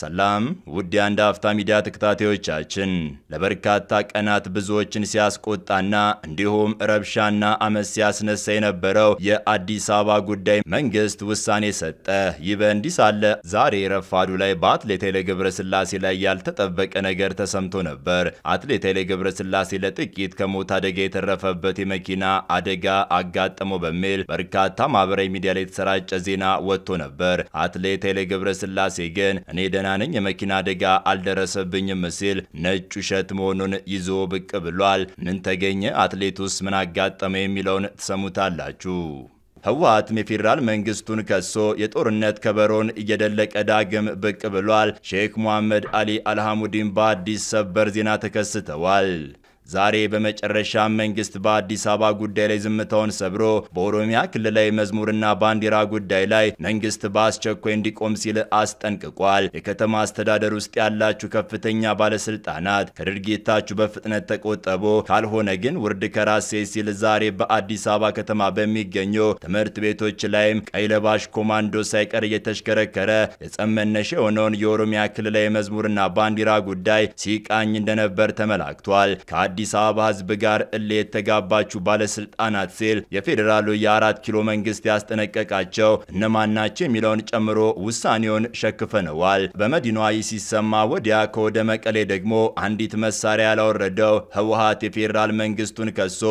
ሰላም ውድ የአንድ አፍታ ሚዲያ ተከታታዮቻችን፣ ለበርካታ ቀናት ብዙዎችን ሲያስቆጣና እንዲሁም ረብሻና አመስ ሲያስነሳ የነበረው የአዲስ አበባ ጉዳይ መንግስት ውሳኔ ሰጠ። ይህ በእንዲህ ሳለ ዛሬ ረፋዱ ላይ በአትሌት ኃይሌ ገብረስላሴ ላይ ያልተጠበቀ ነገር ተሰምቶ ነበር። አትሌት ኃይሌ ገብረስላሴ ለጥቂት ከሞት አደጋ የተረፈበት የመኪና አደጋ አጋጠመው በሚል በርካታ ማህበራዊ ሚዲያ ላይ የተሰራጨ ዜና ወጥቶ ነበር። አትሌት ኃይሌ ገብረስላሴ ግን እኔ ደህና ነኝ፣ የመኪና አደጋ አልደረሰብኝም ሲል ነጭ ውሸት መሆኑን ይዞ ብቅ ብሏል። ምን ተገኘ? አትሌት ውስጥ ምን አጋጠመ? የሚለውን ትሰሙታላችሁ። ህወሓትም የፌዴራል መንግስቱን ከሶ የጦርነት ከበሮን እየደለቀ ዳግም ብቅ ብሏል። ሼክ ሙሐመድ አሊ አልሐሙዲን በአዲስ ሰበር ዜና ተከስተዋል። ዛሬ በመጨረሻ መንግስት በአዲስ አበባ ጉዳይ ላይ ዝምታውን ሰብሮ በኦሮሚያ ክልላዊ መዝሙርና ባንዲራ ጉዳይ ላይ መንግስት በአስቸኳይ እንዲቆም ሲል አስጠንቅቋል። የከተማ አስተዳደር ውስጥ ያላችሁ ከፍተኛ ባለስልጣናት ከድርጊታችሁ በፍጥነት ተቆጠቦ፣ ካልሆነ ግን ውርድ ከራሴ ሲል ዛሬ በአዲስ አበባ ከተማ በሚገኙ ትምህርት ቤቶች ላይም ቀይ ለባሽ ኮማንዶ ሳይቀር እየተሽከረከረ የጸብ መነሻ የሆነውን የኦሮሚያ ክልላዊ መዝሙርና ባንዲራ ጉዳይ ሲቃኝ እንደነበር ተመላክቷል። ከአዲስ አበባ ህዝብ ጋር እለ የተጋባችሁ ባለስልጣናት ሲል የፌዴራሉ የአራት ኪሎ መንግስት ያስጠነቀቃቸው እነማን ናቸው የሚለውን ጨምሮ ውሳኔውን ሸክፈነዋል። በመዲናዋ ይህ ሲሰማ ወዲያ ከወደ መቀሌ ደግሞ አንዲት መሳሪያ ያላወረደው ህወሀት የፌዴራል መንግስቱን ከሶ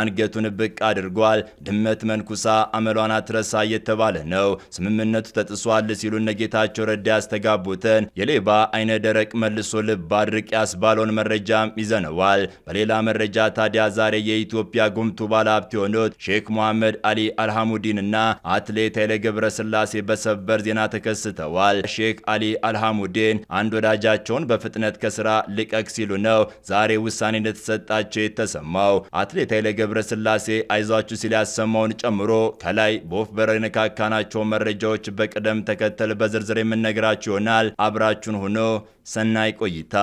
አንገቱን ብቅ አድርጓል። ድመት መንኩሳ አመሏን አትረሳ እየተባለ ነው። ስምምነቱ ተጥሷል ሲሉ እነጌታቸው ረዳ ያስተጋቡትን የሌባ አይነ ደረቅ መልሶ ልብ አድርቅ ያስባለውን መረጃም ይዘነዋል። በሌላ መረጃ ታዲያ ዛሬ የኢትዮጵያ ጉምቱ ባለሀብት የሆኑት ሼክ ሙሐመድ አሊ አልሐሙዲን እና አትሌት ኃይለ ስላሴ በሰበር ዜና ተከስተዋል። ሼክ አሊ አልሐሙዲን አንድ ወዳጃቸውን በፍጥነት ከስራ ልቀቅ ሲሉ ነው ዛሬ ውሳኔ እንደተሰጣቸው የተሰማው። አትሌት ኃይለ ገብረስላሴ አይዟችሁ ሲል ያሰማውን ጨምሮ ከላይ በወፍ በረር የነካካናቸው መረጃዎች በቅደም ተከተል በዝርዝር የምንነግራችሁ ይሆናል። አብራችሁን ሆኖ ሰናይ ቆይታ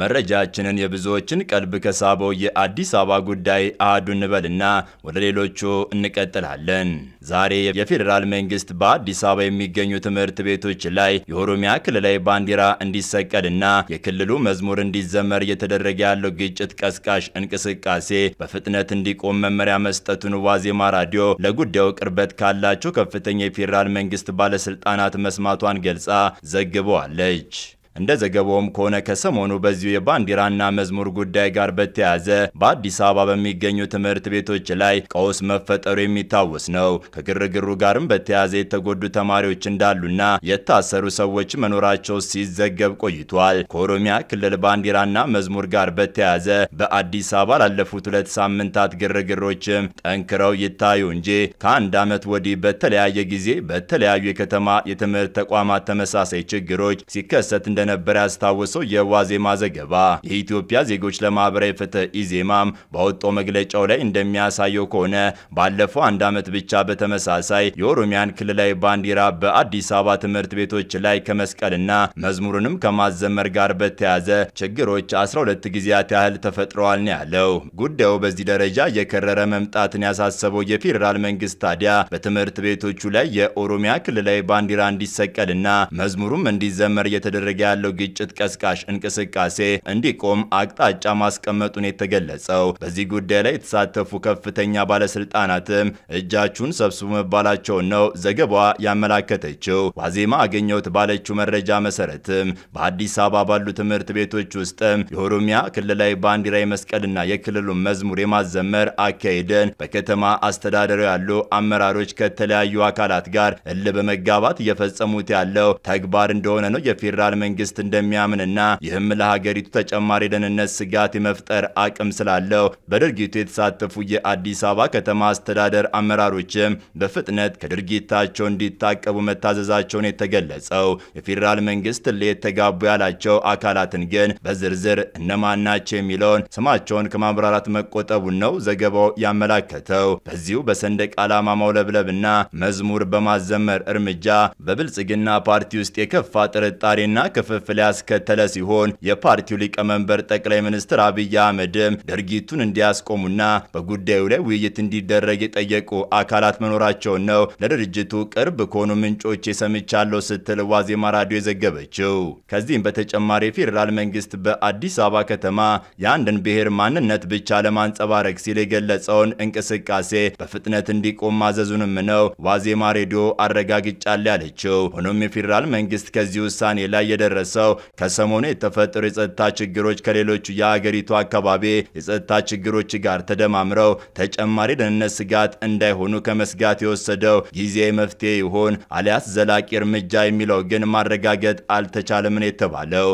መረጃችንን የብዙዎችን ቀልብ ከሳበው የአዲስ አበባ ጉዳይ አህዱ እንበልና ወደ ሌሎቹ እንቀጥላለን። ዛሬ የፌዴራል መንግስት በአዲስ አበባ የሚገኙ ትምህርት ቤቶች ላይ የኦሮሚያ ክልላዊ ባንዲራ እንዲሰቀልና የክልሉ መዝሙር እንዲዘመር እየተደረገ ያለው ግጭት ቀስቃሽ እንቅስቃሴ በፍጥነት እንዲቆም መመሪያ መስጠቱን ዋዜማ ራዲዮ ለጉዳዩ ቅርበት ካላቸው ከፍተኛ የፌዴራል መንግስት ባለስልጣናት መስማቷን ገልጻ ዘግበዋለች። እንደ ዘገባውም ከሆነ ከሰሞኑ በዚሁ የባንዲራና መዝሙር ጉዳይ ጋር በተያያዘ በአዲስ አበባ በሚገኙ ትምህርት ቤቶች ላይ ቀውስ መፈጠሩ የሚታወስ ነው። ከግርግሩ ጋርም በተያያዘ የተጎዱ ተማሪዎች እንዳሉና የታሰሩ ሰዎች መኖራቸው ሲዘገብ ቆይቷል። ከኦሮሚያ ክልል ባንዲራና መዝሙር ጋር በተያያዘ በአዲስ አበባ ላለፉት ሁለት ሳምንታት ግርግሮችም ጠንክረው ይታዩ እንጂ ከአንድ ዓመት ወዲህ በተለያየ ጊዜ በተለያዩ የከተማ የትምህርት ተቋማት ተመሳሳይ ችግሮች ሲከሰት እንደነ እንደነበረ ያስታወሰው የዋዜማ ዘገባ የኢትዮጵያ ዜጎች ለማህበራዊ ፍትህ ኢዜማም በወጦ መግለጫው ላይ እንደሚያሳየው ከሆነ ባለፈው አንድ ዓመት ብቻ በተመሳሳይ የኦሮሚያን ክልላዊ ባንዲራ በአዲስ አበባ ትምህርት ቤቶች ላይ ከመስቀልና መዝሙርንም ከማዘመር ጋር በተያዘ ችግሮች 12 ጊዜያት ያህል ተፈጥረዋል ነው ያለው። ጉዳዩ በዚህ ደረጃ የከረረ መምጣትን ያሳሰበው የፌዴራል መንግስት ታዲያ በትምህርት ቤቶቹ ላይ የኦሮሚያ ክልላዊ ባንዲራ እንዲሰቀልና መዝሙሩም እንዲዘመር እየተደረገ ያለው ግጭት ቀስቃሽ እንቅስቃሴ እንዲቆም አቅጣጫ ማስቀመጡን የተገለጸው በዚህ ጉዳይ ላይ የተሳተፉ ከፍተኛ ባለስልጣናትም እጃችሁን ሰብስቡ መባላቸውን ነው ዘገባ ያመላከተችው። ዋዜማ አገኘሁት ባለችው መረጃ መሰረትም በአዲስ አበባ ባሉ ትምህርት ቤቶች ውስጥም የኦሮሚያ ክልላዊ ባንዲራ የመስቀልና የክልሉን መዝሙር የማዘመር አካሄደን በከተማ አስተዳደሩ ያሉ አመራሮች ከተለያዩ አካላት ጋር እልህ በመጋባት እየፈጸሙት ያለው ተግባር እንደሆነ ነው የፌዴራል መንግስት መንግስት እንደሚያምንና ይህም ለሀገሪቱ ተጨማሪ የደህንነት ስጋት የመፍጠር አቅም ስላለው በድርጊቱ የተሳተፉ የአዲስ አበባ ከተማ አስተዳደር አመራሮችም በፍጥነት ከድርጊታቸው እንዲታቀቡ መታዘዛቸውን የተገለጸው የፌዴራል መንግስት የተጋቡ ያላቸው አካላትን ግን በዝርዝር እነማን ናቸው የሚለውን ስማቸውን ከማብራራት መቆጠቡን ነው ዘገባው ያመላከተው። በዚሁ በሰንደቅ ዓላማ ማውለብለብና መዝሙር በማዘመር እርምጃ በብልጽግና ፓርቲ ውስጥ የከፋ ጥርጣሬና ክፍ ክፍፍል ያስከተለ ሲሆን የፓርቲው ሊቀመንበር ጠቅላይ ሚኒስትር አብይ አህመድም ድርጊቱን እንዲያስቆሙና በጉዳዩ ላይ ውይይት እንዲደረግ የጠየቁ አካላት መኖራቸውን ነው ለድርጅቱ ቅርብ ከሆኑ ምንጮች የሰምቻለሁ ስትል ዋዜማ ራዲዮ የዘገበችው። ከዚህም በተጨማሪ የፌዴራል መንግስት በአዲስ አበባ ከተማ የአንድን ብሔር ማንነት ብቻ ለማንጸባረቅ ሲል የገለጸውን እንቅስቃሴ በፍጥነት እንዲቆም ማዘዙንም ነው ዋዜማ ሬዲዮ አረጋግጫል ያለችው። ሆኖም የፌዴራል መንግስት ከዚህ ውሳኔ ላይ የደረሰ የደረሰው ከሰሞኑ የተፈጠሩ የጸጥታ ችግሮች ከሌሎቹ የአገሪቱ አካባቢ የጸጥታ ችግሮች ጋር ተደማምረው ተጨማሪ ደህንነት ስጋት እንዳይሆኑ ከመስጋት የወሰደው ጊዜ መፍትሄ ይሆን አሊያስ ዘላቂ እርምጃ የሚለው ግን ማረጋገጥ አልተቻለምን የተባለው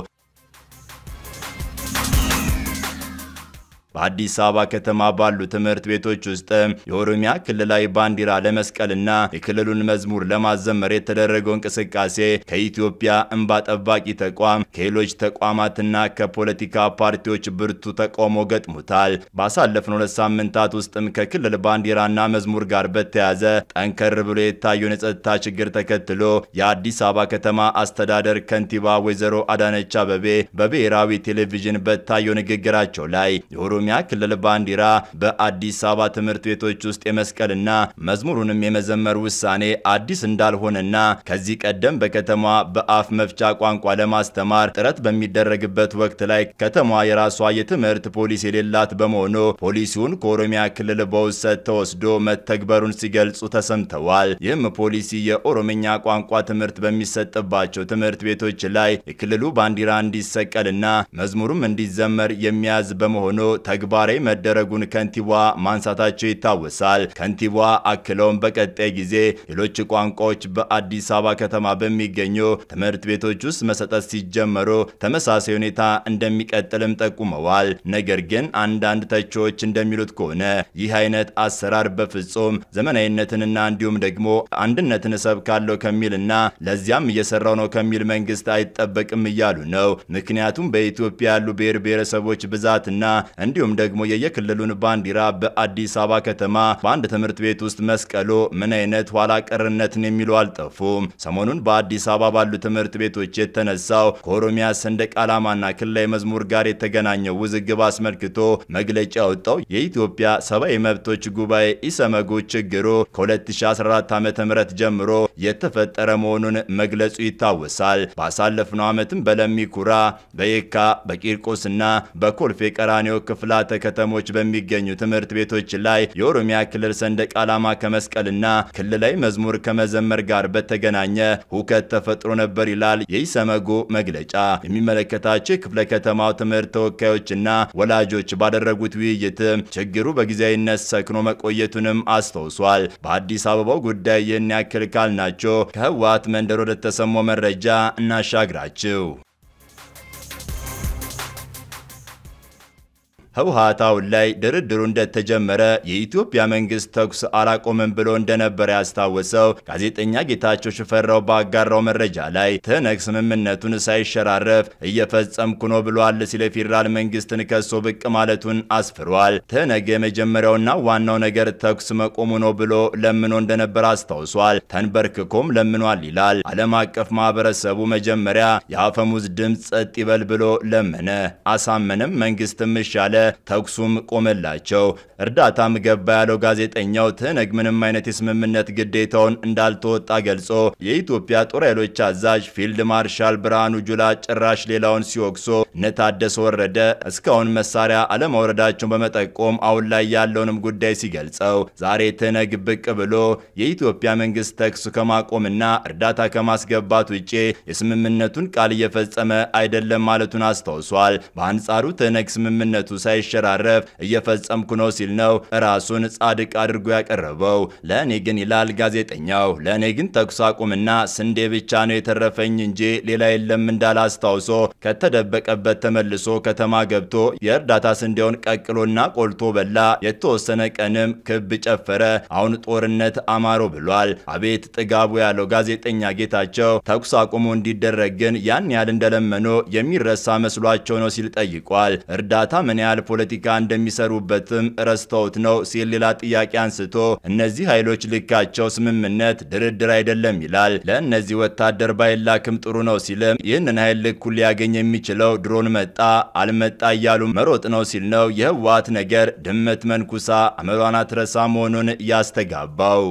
በአዲስ አበባ ከተማ ባሉ ትምህርት ቤቶች ውስጥ የኦሮሚያ ክልላዊ ባንዲራ ለመስቀልና የክልሉን መዝሙር ለማዘመር የተደረገው እንቅስቃሴ ከኢትዮጵያ እንባ ጠባቂ ተቋም ከሌሎች ተቋማትና ከፖለቲካ ፓርቲዎች ብርቱ ተቃውሞ ገጥሞታል። ባሳለፍነው ሁለት ሳምንታት ውስጥም ከክልል ባንዲራና መዝሙር ጋር በተያዘ ጠንከር ብሎ የታየውን የጸጥታ ችግር ተከትሎ የአዲስ አበባ ከተማ አስተዳደር ከንቲባ ወይዘሮ አዳነች አበቤ በብሔራዊ ቴሌቪዥን በታየው ንግግራቸው ላይ የኦሮሚያ በኦሮሚያ ክልል ባንዲራ በአዲስ አበባ ትምህርት ቤቶች ውስጥ የመስቀልና መዝሙሩንም የመዘመር ውሳኔ አዲስ እንዳልሆነና ከዚህ ቀደም በከተማ በአፍ መፍቻ ቋንቋ ለማስተማር ጥረት በሚደረግበት ወቅት ላይ ከተማ የራሷ የትምህርት ፖሊስ የሌላት በመሆኑ ፖሊሲውን ከኦሮሚያ ክልል በውሰት ተወስዶ መተግበሩን ሲገልጹ ተሰምተዋል። ይህም ፖሊሲ የኦሮምኛ ቋንቋ ትምህርት በሚሰጥባቸው ትምህርት ቤቶች ላይ የክልሉ ባንዲራ እንዲሰቀልና መዝሙሩም እንዲዘመር የሚያዝ በመሆኑ ተግባራዊ መደረጉን ከንቲባ ማንሳታቸው ይታወሳል። ከንቲባ አክለውም በቀጣይ ጊዜ ሌሎች ቋንቋዎች በአዲስ አበባ ከተማ በሚገኙ ትምህርት ቤቶች ውስጥ መሰጠት ሲጀመሩ ተመሳሳይ ሁኔታ እንደሚቀጥልም ጠቁመዋል። ነገር ግን አንዳንድ ተቺዎች እንደሚሉት ከሆነ ይህ አይነት አሰራር በፍጹም ዘመናዊነትንና እንዲሁም ደግሞ አንድነትን እሰብካለሁ ከሚልና ለዚያም እየሰራው ነው ከሚል መንግስት አይጠበቅም እያሉ ነው። ምክንያቱም በኢትዮጵያ ያሉ ብሔር ብሔረሰቦች ብዛትና እንዲሁም እንዲሁም ደግሞ የየክልሉን ባንዲራ በአዲስ አበባ ከተማ በአንድ ትምህርት ቤት ውስጥ መስቀሎ ምን አይነት ኋላ ቀርነትን የሚሉ አልጠፉም። ሰሞኑን በአዲስ አበባ ባሉ ትምህርት ቤቶች የተነሳው ከኦሮሚያ ሰንደቅ ዓላማና ክልላዊ መዝሙር ጋር የተገናኘው ውዝግብ አስመልክቶ መግለጫ ያወጣው የኢትዮጵያ ሰብአዊ መብቶች ጉባኤ ኢሰመጉ ችግሩ ከ2014 ዓ ም ጀምሮ የተፈጠረ መሆኑን መግለጹ ይታወሳል። ባሳለፍነው ዓመትም በለሚኩራ በየካ በቂርቆስና በኮልፌ ቀራኒዮ ክፍል ክፍላተ ከተሞች በሚገኙ ትምህርት ቤቶች ላይ የኦሮሚያ ክልል ሰንደቅ ዓላማ ከመስቀልና ክልላዊ መዝሙር ከመዘመር ጋር በተገናኘ ሁከት ተፈጥሮ ነበር ይላል የኢሰመጎ መግለጫ። የሚመለከታቸው የክፍለ ከተማው ትምህርት ተወካዮችና ወላጆች ባደረጉት ውይይትም ችግሩ በጊዜያዊነት ሰክኖ መቆየቱንም አስታውሷል። በአዲስ አበባው ጉዳይ ይህን ያክል ካልናቸው ከህወሓት መንደር ወደተሰሞ መረጃ እናሻግራችሁ። ህውሃት አሁን ላይ ድርድሩ እንደተጀመረ የኢትዮጵያ መንግስት ተኩስ አላቆምም ብሎ እንደነበረ ያስታወሰው ጋዜጠኛ ጌታቸው ሽፈራው ባጋራው መረጃ ላይ ትህነግ ስምምነቱን ሳይሸራረፍ እየፈጸምኩ ነው ብሏል ሲል የፌዴራል መንግስትን ከሶ ብቅ ማለቱን አስፍሯል። ትህነግ የመጀመሪያውና ዋናው ነገር ተኩስ መቆሙ ነው ብሎ ለምኖ እንደነበር አስታውሷል። ተንበርክኮም ለምኗል ይላል። ዓለም አቀፍ ማህበረሰቡ መጀመሪያ የአፈሙዝ ድምፅ ጸጥ ይበል ብሎ ለመነ፣ አሳመንም መንግስትም ሻለ ተኩሱም ቆመላቸው። እርዳታም ገባ ያለው ጋዜጠኛው ትህነግ ምንም አይነት የስምምነት ግዴታውን እንዳልተወጣ ገልጾ የኢትዮጵያ ጦር ኃይሎች አዛዥ ፊልድ ማርሻል ብርሃኑ ጁላ ጭራሽ ሌላውን ሲወቅሶ ነታደሰ ወረደ እስካሁን መሳሪያ አለማውረዳቸውን በመጠቆም አሁን ላይ ያለውንም ጉዳይ ሲገልጸው ዛሬ ትህነግ ብቅ ብሎ የኢትዮጵያ መንግስት ተኩስ ከማቆምና እርዳታ ከማስገባት ውጪ የስምምነቱን ቃል እየፈጸመ አይደለም ማለቱን አስታውሷል። በአንጻሩ ትህነግ ስምምነቱ ሳይ እንዳይሸራረፍ እየፈጸምኩ ነው ሲል ነው ራሱን ጻድቅ አድርጎ ያቀረበው። ለእኔ ግን ይላል ጋዜጠኛው፣ ለእኔ ግን ተኩስ አቁምና ስንዴ ብቻ ነው የተረፈኝ እንጂ ሌላ የለም እንዳላስታውሶ አስታውሶ ከተደበቀበት ተመልሶ ከተማ ገብቶ የእርዳታ ስንዴውን ቀቅሎና ቆልቶ በላ። የተወሰነ ቀንም ክብ ጨፈረ። አሁን ጦርነት አማሮ ብሏል። አቤት ጥጋቡ ያለው ጋዜጠኛ ጌታቸው ተኩስ አቁሙ እንዲደረግ ግን ያን ያህል እንደለመኖ የሚረሳ መስሏቸው ነው ሲል ጠይቋል። እርዳታ ምን ያህል ፖለቲካ እንደሚሰሩበትም ረስተውት ነው ሲል ሌላ ጥያቄ አንስቶ እነዚህ ኃይሎች ልካቸው ስምምነት፣ ድርድር አይደለም ይላል። ለእነዚህ ወታደር ባይላክም ጥሩ ነው ሲልም ይህንን ኃይል ልኩ ሊያገኝ የሚችለው ድሮን መጣ አልመጣ እያሉ መሮጥ ነው ሲል ነው የህወሓት ነገር ድመት መንኩሳ አመሯን አትረሳ መሆኑን ያስተጋባው።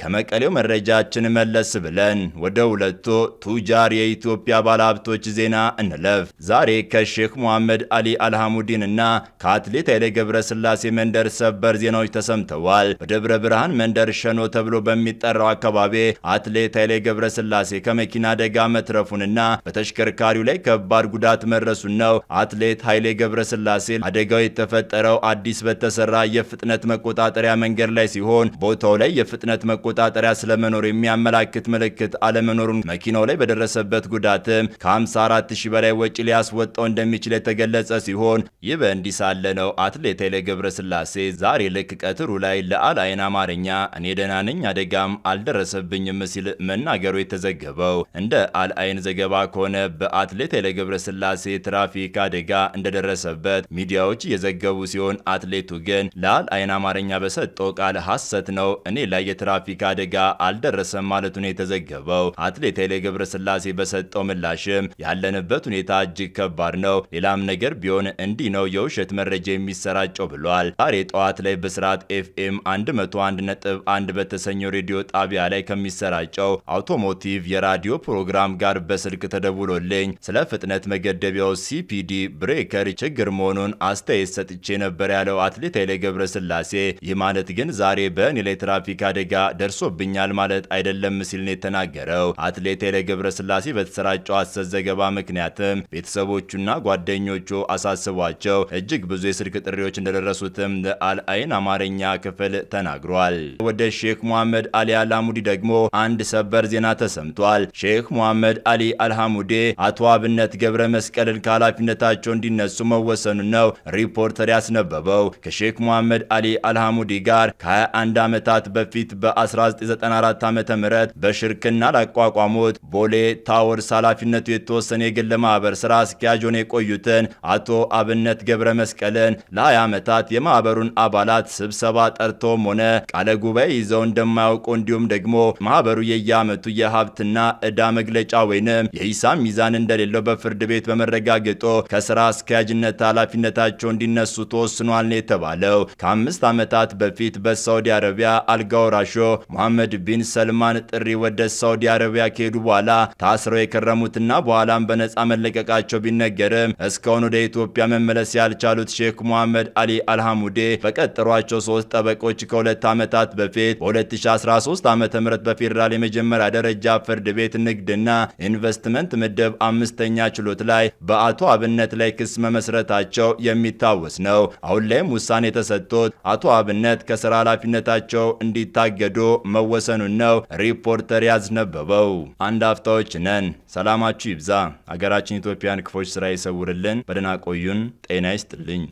ከመቀሌው መረጃችን መለስ ብለን ወደ ሁለቱ ቱጃር የኢትዮጵያ ባለሀብቶች ዜና እንለፍ። ዛሬ ከሼክ ሙሐመድ አሊ አልሐሙዲን እና ከአትሌት ኃይሌ ስላሴ መንደር ሰበር ዜናዎች ተሰምተዋል። በደብረ ብርሃን መንደር ሸኖ ተብሎ በሚጠራው አካባቢ አትሌት ኃይሌ ገብረ ስላሴ ከመኪና አደጋ መትረፉንና በተሽከርካሪው ላይ ከባድ ጉዳት መድረሱን ነው። አትሌት ኃይሌ ስላሴ አደጋው የተፈጠረው አዲስ በተሰራ የፍጥነት መቆጣጠሪያ መንገድ ላይ ሲሆን ቦታው ላይ የፍጥነት መቆ መቆጣጠሪያ ስለመኖሩ የሚያመላክት ምልክት አለመኖሩን መኪናው ላይ በደረሰበት ጉዳት ከ54 ሺህ በላይ ወጪ ሊያስወጣው እንደሚችል የተገለጸ ሲሆን ይህ በእንዲህ ሳለ ነው አትሌት ኃይሌ ገብረስላሴ ዛሬ ልክ ቀትሩ ላይ ለአል አይን አማርኛ እኔ ደህና ነኝ አደጋም አልደረሰብኝም ሲል መናገሩ የተዘገበው። እንደ አል አይን ዘገባ ከሆነ በአትሌት ኃይሌ ገብረስላሴ ትራፊክ አደጋ እንደደረሰበት ሚዲያዎች እየዘገቡ ሲሆን አትሌቱ ግን ለአል አይን አማርኛ በሰጠው ቃል ሐሰት ነው እኔ ላይ የትራፊክ የአካል አደጋ አልደረሰም ማለቱን ነው የተዘገበው። አትሌት ኃይሌ ገብረስላሴ በሰጠው ምላሽም ያለንበት ሁኔታ እጅግ ከባድ ነው፣ ሌላም ነገር ቢሆን እንዲህ ነው የውሸት መረጃ የሚሰራጨው ብሏል። ዛሬ ጠዋት ላይ በስርዓት ኤፍኤም 101.1 በተሰኘው ሬዲዮ ጣቢያ ላይ ከሚሰራጨው አውቶሞቲቭ የራዲዮ ፕሮግራም ጋር በስልክ ተደውሎልኝ ስለ ፍጥነት መገደቢያው ሲፒዲ ብሬከር ችግር መሆኑን አስተያየት ሰጥቼ ነበር ያለው አትሌት ኃይሌ ገብረስላሴ ይህ ማለት ግን ዛሬ በእኔ ላይ ትራፊክ አደጋ ደርሶብኛል ማለት አይደለም ሲል ነው የተናገረው። አትሌት ኃይሌ ገብረስላሴ በተሰራጨው አሰት ዘገባ ምክንያትም ቤተሰቦቹና ጓደኞቹ አሳስቧቸው እጅግ ብዙ የስልክ ጥሪዎች እንደደረሱትም ለአልአይን አማርኛ ክፍል ተናግሯል። ወደ ሼክ ሙሐመድ አሊ አልሐሙዲ ደግሞ አንድ ሰበር ዜና ተሰምቷል። ሼክ ሙሐመድ አሊ አልሐሙዴ አቶ አብነት ገብረ መስቀልን ከኃላፊነታቸው እንዲነሱ መወሰኑ ነው ሪፖርተር ያስነበበው። ከሼክ ሙሐመድ አሊ አልሐሙዲ ጋር ከ21 ዓመታት በፊት በ 1994 ዓ ም በሽርክና ላቋቋሙት ቦሌ ታወርስ ኃላፊነቱ የተወሰነ የግል ማህበር ስራ አስኪያጅ ሆነው የቆዩትን አቶ አብነት ገብረ መስቀልን ለ20 ዓመታት የማህበሩን አባላት ስብሰባ ጠርቶም ሆነ ቃለ ጉባኤ ይዘው እንደማያውቁ እንዲሁም ደግሞ ማህበሩ የየዓመቱ የሀብትና ዕዳ መግለጫ ወይንም የሂሳብ ሚዛን እንደሌለው በፍርድ ቤት በመረጋገጦ ከስራ አስኪያጅነት ኃላፊነታቸው እንዲነሱ ተወስኗል ነው የተባለው። ከአምስት ዓመታት በፊት በሳውዲ አረቢያ አልጋውራሾ ሙሐመድ ቢን ሰልማን ጥሪ ወደ ሳውዲ አረቢያ ከሄዱ በኋላ ታስረው የከረሙትና በኋላም በነፃ መለቀቃቸው ቢነገርም እስካሁን ወደ ኢትዮጵያ መመለስ ያልቻሉት ሼክ መሐመድ አሊ አልሐሙዴ በቀጠሯቸው ሶስት ጠበቆች ከሁለት ዓመታት በፊት በ2013 ዓ ም በፌዴራል የመጀመሪያ ደረጃ ፍርድ ቤት ንግድና ኢንቨስትመንት ምድብ አምስተኛ ችሎት ላይ በአቶ አብነት ላይ ክስ መመስረታቸው የሚታወስ ነው። አሁን ላይም ውሳኔ የተሰጥቶት አቶ አብነት ከስራ ኃላፊነታቸው እንዲታገዱ መወሰኑን ነው ሪፖርተር ያዝነበበው። አንድ አፍታዎች ነን። ሰላማችሁ ይብዛ። አገራችን ኢትዮጵያን ክፎች ስራ ይሰውርልን። በደህና ቆዩን። ጤና ይስጥልኝ።